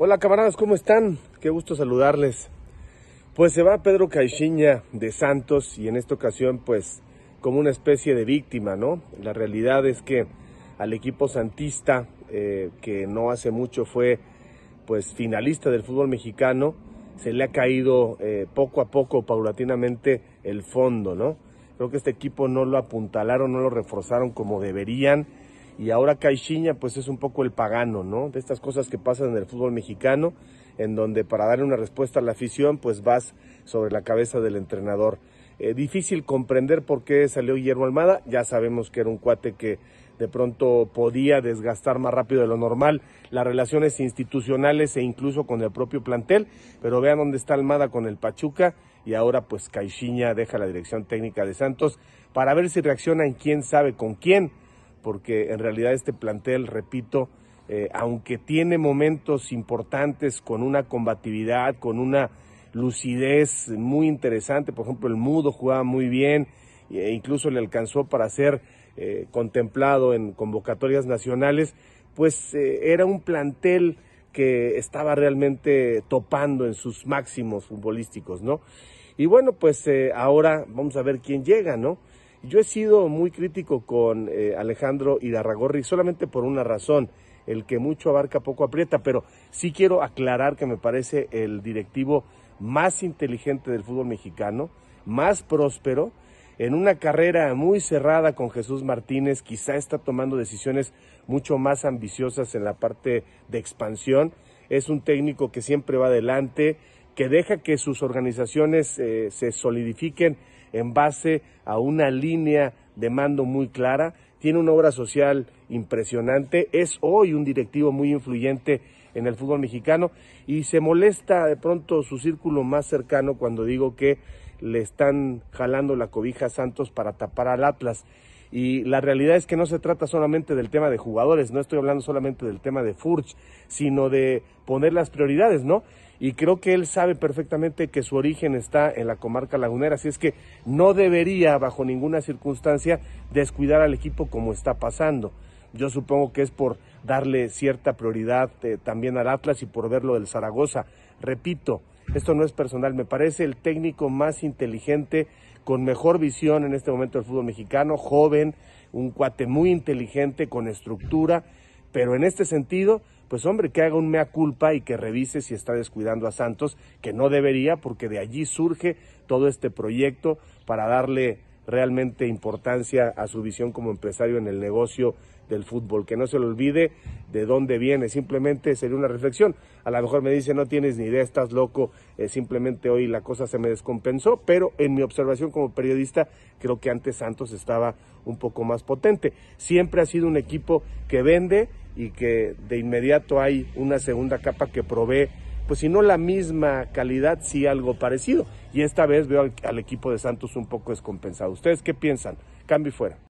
Hola camaradas, ¿cómo están? Qué gusto saludarles. Pues se va Pedro Caixinha de Santos y en esta ocasión pues como una especie de víctima, ¿no? La realidad es que al equipo santista, eh, que no hace mucho fue pues finalista del fútbol mexicano, se le ha caído eh, poco a poco, paulatinamente, el fondo, ¿no? Creo que este equipo no lo apuntalaron, no lo reforzaron como deberían y ahora Caixinha, pues es un poco el pagano, ¿no? De estas cosas que pasan en el fútbol mexicano, en donde para darle una respuesta a la afición, pues vas sobre la cabeza del entrenador. Eh, difícil comprender por qué salió Guillermo Almada, ya sabemos que era un cuate que de pronto podía desgastar más rápido de lo normal las relaciones institucionales e incluso con el propio plantel, pero vean dónde está Almada con el Pachuca y ahora pues Caixinha deja la dirección técnica de Santos para ver si reaccionan quién sabe con quién porque en realidad este plantel, repito, eh, aunque tiene momentos importantes con una combatividad, con una lucidez muy interesante, por ejemplo, el Mudo jugaba muy bien, e incluso le alcanzó para ser eh, contemplado en convocatorias nacionales, pues eh, era un plantel que estaba realmente topando en sus máximos futbolísticos, ¿no? Y bueno, pues ahora vamos a ver quién llega, ¿no? Yo he sido muy crítico con eh, Alejandro Hidarragorri, solamente por una razón, el que mucho abarca poco aprieta, pero sí quiero aclarar que me parece el directivo más inteligente del fútbol mexicano, más próspero, en una carrera muy cerrada con Jesús Martínez, quizá está tomando decisiones mucho más ambiciosas en la parte de expansión. Es un técnico que siempre va adelante, que deja que sus organizaciones eh, se solidifiquen en base a una línea de mando muy clara, tiene una obra social impresionante, es hoy un directivo muy influyente en el fútbol mexicano y se molesta de pronto su círculo más cercano cuando digo que le están jalando la cobija a Santos para tapar al Atlas. Y la realidad es que no se trata solamente del tema de jugadores, no estoy hablando solamente del tema de Furch, sino de poner las prioridades, ¿no? Y creo que él sabe perfectamente que su origen está en la comarca lagunera, así es que no debería bajo ninguna circunstancia descuidar al equipo como está pasando. Yo supongo que es por darle cierta prioridad eh, también al Atlas y por verlo del Zaragoza. Repito, esto no es personal, me parece el técnico más inteligente, con mejor visión en este momento del fútbol mexicano, joven, un cuate muy inteligente, con estructura, pero en este sentido, pues hombre, que haga un mea culpa y que revise si está descuidando a Santos, que no debería, porque de allí surge todo este proyecto para darle realmente importancia a su visión como empresario en el negocio del fútbol, que no se le olvide de dónde viene, simplemente sería una reflexión. A lo mejor me dice, no tienes ni idea, estás loco, eh, simplemente hoy la cosa se me descompensó, pero en mi observación como periodista creo que antes Santos estaba un poco más potente. Siempre ha sido un equipo que vende y que de inmediato hay una segunda capa que provee pues si no la misma calidad, sí algo parecido. Y esta vez veo al, equipo de Santos un poco descompensado. ¿Ustedes qué piensan? Cambio fuera.